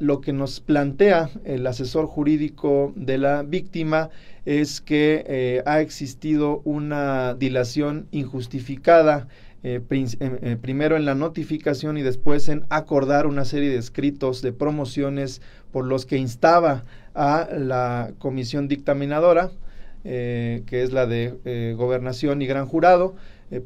lo que nos plantea el asesor jurídico de la víctima es que eh, ha existido una dilación injustificada eh, eh, primero en la notificación y después en acordar una serie de escritos de promociones por los que instaba a la comisión dictaminadora, que es la de gobernación y gran jurado,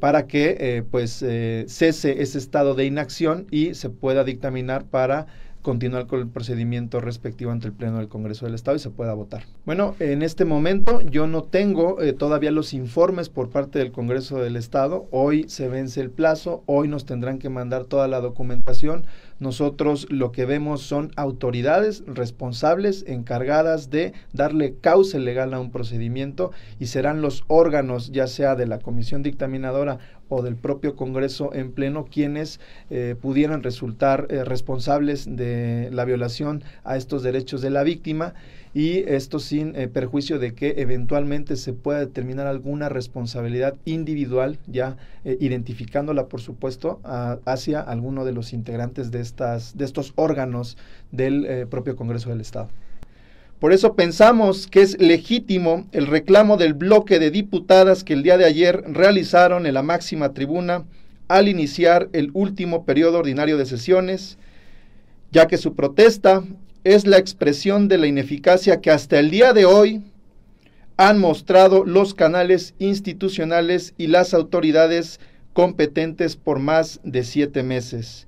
para que pues cese ese estado de inacción y se pueda dictaminar para continuar con el procedimiento respectivo ante el Pleno del Congreso del Estado y se pueda votar. Bueno, en este momento yo no tengo eh, todavía los informes por parte del Congreso del Estado. Hoy se vence el plazo, hoy nos tendrán que mandar toda la documentación. Nosotros lo que vemos son autoridades responsables encargadas de darle cauce legal a un procedimiento y serán los órganos, ya sea de la comisión dictaminadora o del propio Congreso en pleno, quienes eh, pudieran resultar eh, responsables de eh, la violación a estos derechos de la víctima y esto sin eh, perjuicio de que eventualmente se pueda determinar alguna responsabilidad individual, ya eh, identificándola, por supuesto, hacia alguno de los integrantes de, estas, de estos órganos del propio Congreso del Estado. Por eso pensamos que es legítimo el reclamo del bloque de diputadas que el día de ayer realizaron en la máxima tribuna al iniciar el último periodo ordinario de sesiones ya que su protesta es la expresión de la ineficacia que hasta el día de hoy han mostrado los canales institucionales y las autoridades competentes por más de siete meses.